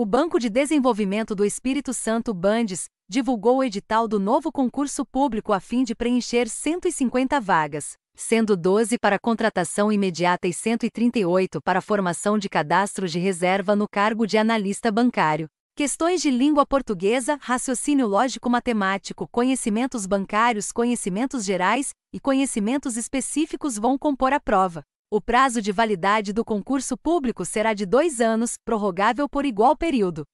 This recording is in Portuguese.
O Banco de Desenvolvimento do Espírito Santo Bandes divulgou o edital do novo concurso público a fim de preencher 150 vagas, sendo 12 para contratação imediata e 138 para formação de cadastro de reserva no cargo de analista bancário. Questões de língua portuguesa, raciocínio lógico-matemático, conhecimentos bancários, conhecimentos gerais e conhecimentos específicos vão compor a prova. O prazo de validade do concurso público será de dois anos, prorrogável por igual período.